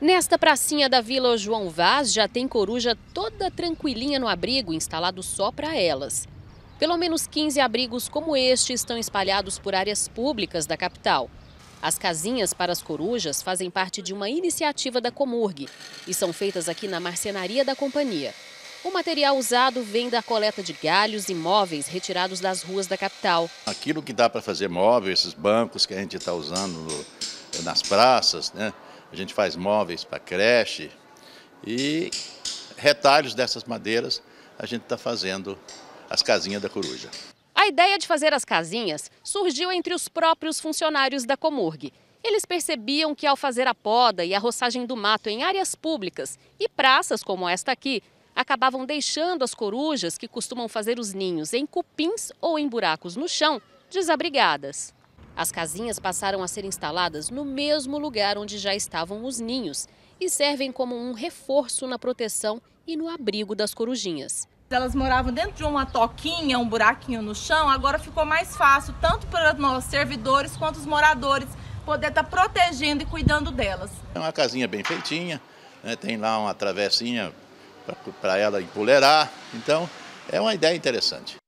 Nesta pracinha da Vila João Vaz já tem coruja toda tranquilinha no abrigo instalado só para elas. Pelo menos 15 abrigos como este estão espalhados por áreas públicas da capital. As casinhas para as corujas fazem parte de uma iniciativa da Comurg e são feitas aqui na marcenaria da companhia. O material usado vem da coleta de galhos e móveis retirados das ruas da capital. Aquilo que dá para fazer móveis, esses bancos que a gente está usando nas praças, né? A gente faz móveis para creche e retalhos dessas madeiras a gente está fazendo as casinhas da coruja. A ideia de fazer as casinhas surgiu entre os próprios funcionários da Comurg. Eles percebiam que ao fazer a poda e a roçagem do mato em áreas públicas e praças como esta aqui, acabavam deixando as corujas que costumam fazer os ninhos em cupins ou em buracos no chão desabrigadas. As casinhas passaram a ser instaladas no mesmo lugar onde já estavam os ninhos e servem como um reforço na proteção e no abrigo das corujinhas. Elas moravam dentro de uma toquinha, um buraquinho no chão, agora ficou mais fácil, tanto para nós servidores quanto os moradores, poder estar tá protegendo e cuidando delas. É uma casinha bem feitinha, né? tem lá uma travessinha para ela empolerar. então é uma ideia interessante.